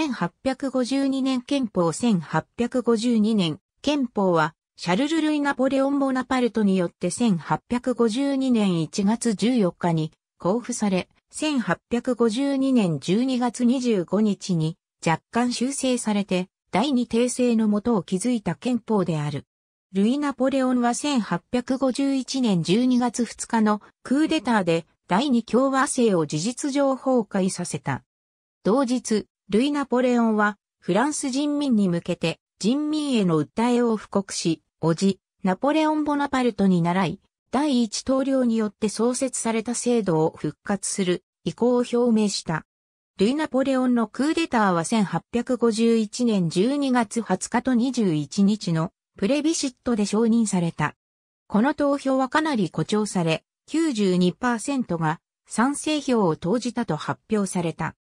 1852年憲法1852年憲法はシャルル・ルイ・ナポレオン・ボナパルトによって1852年1月14日に交付され、1852年12月25日に若干修正されて第二訂正のもとを築いた憲法である。ルイ・ナポレオンは1851年12月2日のクーデターで第二共和制を事実上崩壊させた。同日、ルイ・ナポレオンは、フランス人民に向けて、人民への訴えを布告し、おじ、ナポレオン・ボナパルトに倣い、第一統領によって創設された制度を復活する意向を表明した。ルイ・ナポレオンのクーデターは1851年12月20日と21日のプレビシットで承認された。この投票はかなり誇張され、92%が賛成票を投じたと発表された。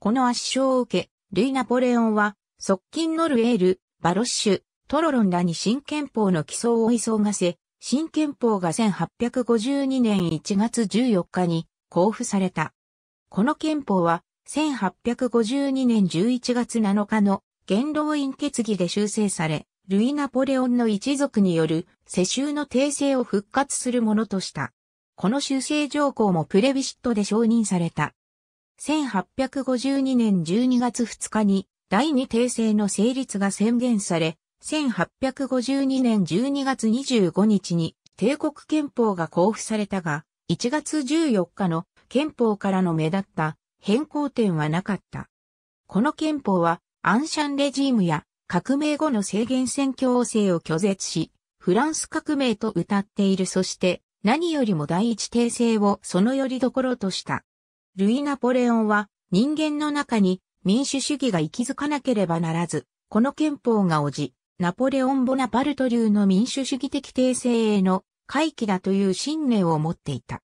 この圧勝を受け、ルイ・ナポレオンは、側近ノルエール、バロッシュ、トロロンらに新憲法の起草を急がせ、新憲法が1852年1月14日に交付された。この憲法は、1852年11月7日の元老院決議で修正され、ルイ・ナポレオンの一族による世襲の訂正を復活するものとした。この修正条項もプレビシットで承認された。1852年12月2日に第二帝政の成立が宣言され、1852年12月25日に帝国憲法が公布されたが、1月14日の憲法からの目立った変更点はなかった。この憲法はアンシャンレジームや革命後の制限選挙王政を拒絶し、フランス革命と謳っているそして何よりも第一帝政をそのよりどころとした。ルイ・ナポレオンは人間の中に民主主義が息づかなければならず、この憲法がおじ、ナポレオン・ボナパルト流の民主主義的体制への回帰だという信念を持っていた。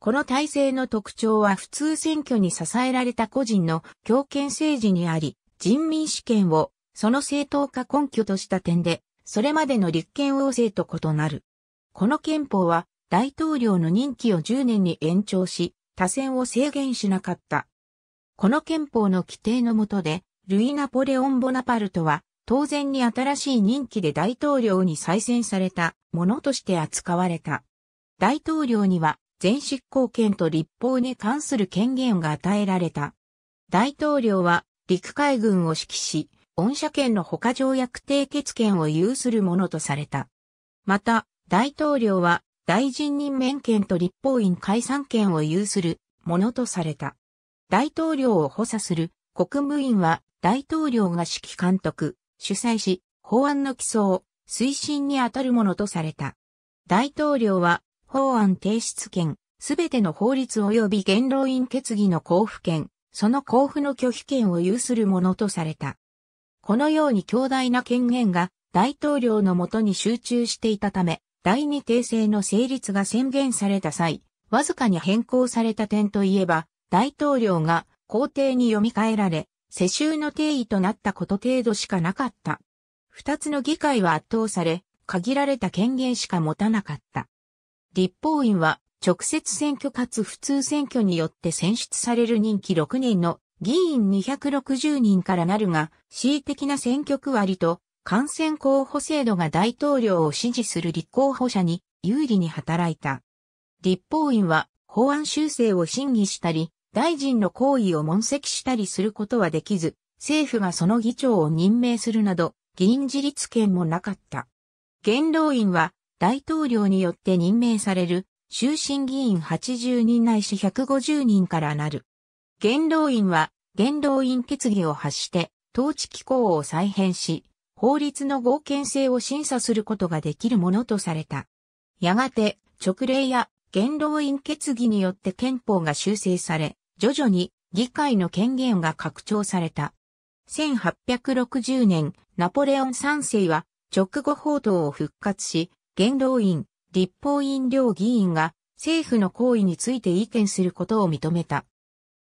この体制の特徴は普通選挙に支えられた個人の強権政治にあり、人民主権をその正当化根拠とした点で、それまでの立憲王政と異なる。この憲法は大統領の任期を10年に延長し、他選を制限しなかった。この憲法の規定のもとで、ルイ・ナポレオン・ボナパルトは、当然に新しい任期で大統領に再選されたものとして扱われた。大統領には、全執行権と立法に関する権限が与えられた。大統領は、陸海軍を指揮し、恩赦権の他条約締結権を有するものとされた。また、大統領は大臣任免権と立法院解散権を有するものとされた。大統領を補佐する国務院は大統領が指揮監督、主催し、法案の起草、を推進にあたるものとされた。大統領は法案提出権、すべての法律及び元老院決議の交付権、その交付の拒否権を有するものとされた。このように強大な権限が大統領のもとに集中していたため、第二訂正の成立が宣言された際、わずかに変更された点といえば、大統領が皇帝に読み替えられ、世襲の定位となったこと程度しかなかった。二つの議会は圧倒され、限られた権限しか持たなかった。立法院は直接選挙かつ普通選挙によって選出される任期6年の議員260人からなるが、恣意的な選挙区割と感染候補制度が大統領を支持する立候補者に有利に働いた。立法院は法案修正を審議したり、大臣の行為を問責したりすることはできず、政府がその議長を任命するなど、議員自立権もなかった。元老院は大統領によって任命される終身議員80人ないし150人からなる。元老院は元老院決議を発して統治機構を再編し、法律の合憲性を審査することができるものとされた。やがて、直令や元老院決議によって憲法が修正され、徐々に議会の権限が拡張された。1860年、ナポレオン3世は直後報道を復活し、元老院、立法院両議員が政府の行為について意見することを認めた。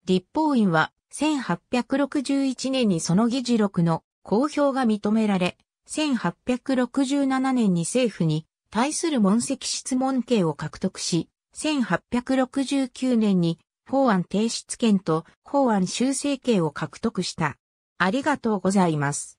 立法院は1861年にその議事録の公表が認められ、1867年に政府に対する問責質問権を獲得し、1869年に法案提出権と法案修正権を獲得した。ありがとうございます。